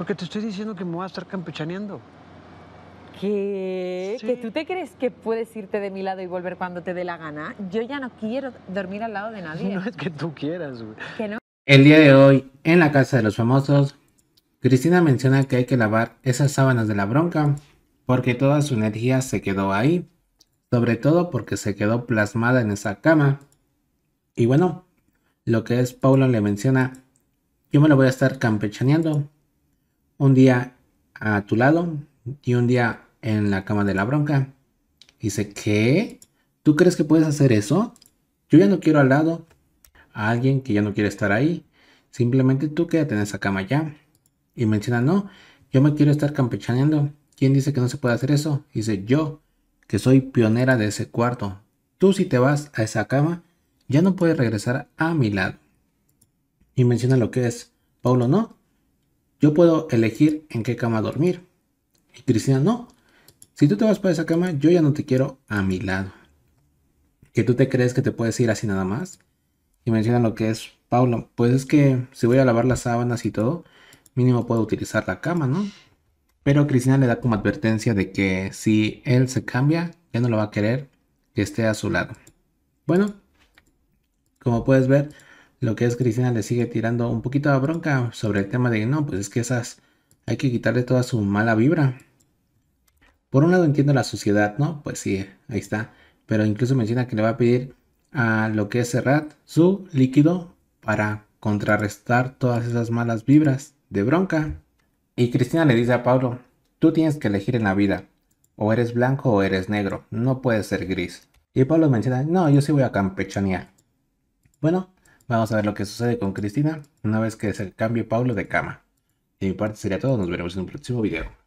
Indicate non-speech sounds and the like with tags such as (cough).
Porque te estoy diciendo que me voy a estar campechaneando. ¿Qué? ¿Que tú te crees que puedes irte de mi lado y volver cuando te dé la gana? Yo ya no quiero dormir al lado de nadie. (laughs) No es que tú quieras, güey. Que no. El día de hoy, en la casa de los famosos, Cristina menciona que hay que lavar esas sábanas de la bronca porque toda su energía se quedó ahí, sobre todo porque se quedó plasmada en esa cama. Y bueno, lo que es Paulo le menciona, yo me lo voy a estar campechaneando un día a tu lado y un día en la cama de la bronca. Dice, ¿qué? ¿Tú crees que puedes hacer eso? Yo ya no quiero al lado a alguien que ya no quiere estar ahí. Simplemente tú quédate en esa cama ya. Y menciona, no, yo me quiero estar campechaneando. ¿Quién dice que no se puede hacer eso? Dice, yo, que soy pionera de ese cuarto. Tú si te vas a esa cama, ya no puedes regresar a mi lado. Y menciona lo que es. Paulo, no, yo puedo elegir en qué cama dormir. Y Cristina, no. Si tú te vas para esa cama, yo ya no te quiero a mi lado. ¿Que tú te crees que te puedes ir así nada más? Y menciona lo que es Paulo. Pues es que si voy a lavar las sábanas y todo, mínimo puedo utilizar la cama, ¿no? Pero Cristina le da como advertencia de que si él se cambia, ya no lo va a querer que esté a su lado. Bueno, como puedes ver, lo que es Cristina le sigue tirando un poquito de bronca sobre el tema de no, pues es que esas hay que quitarle toda su mala vibra. Por un lado entiendo la suciedad, ¿no? Pues sí, ahí está. Pero incluso menciona que le va a pedir a lo que es Serrat su líquido para contrarrestar todas esas malas vibras de bronca. Y Cristina le dice a Pablo, tú tienes que elegir en la vida, o eres blanco o eres negro, no puedes ser gris. Y Pablo menciona, no, yo sí voy a campechanear. Bueno, Vamos a ver lo que sucede con Cristina una vez que se cambie Pablo de cama. De mi parte sería todo, nos veremos en un próximo video.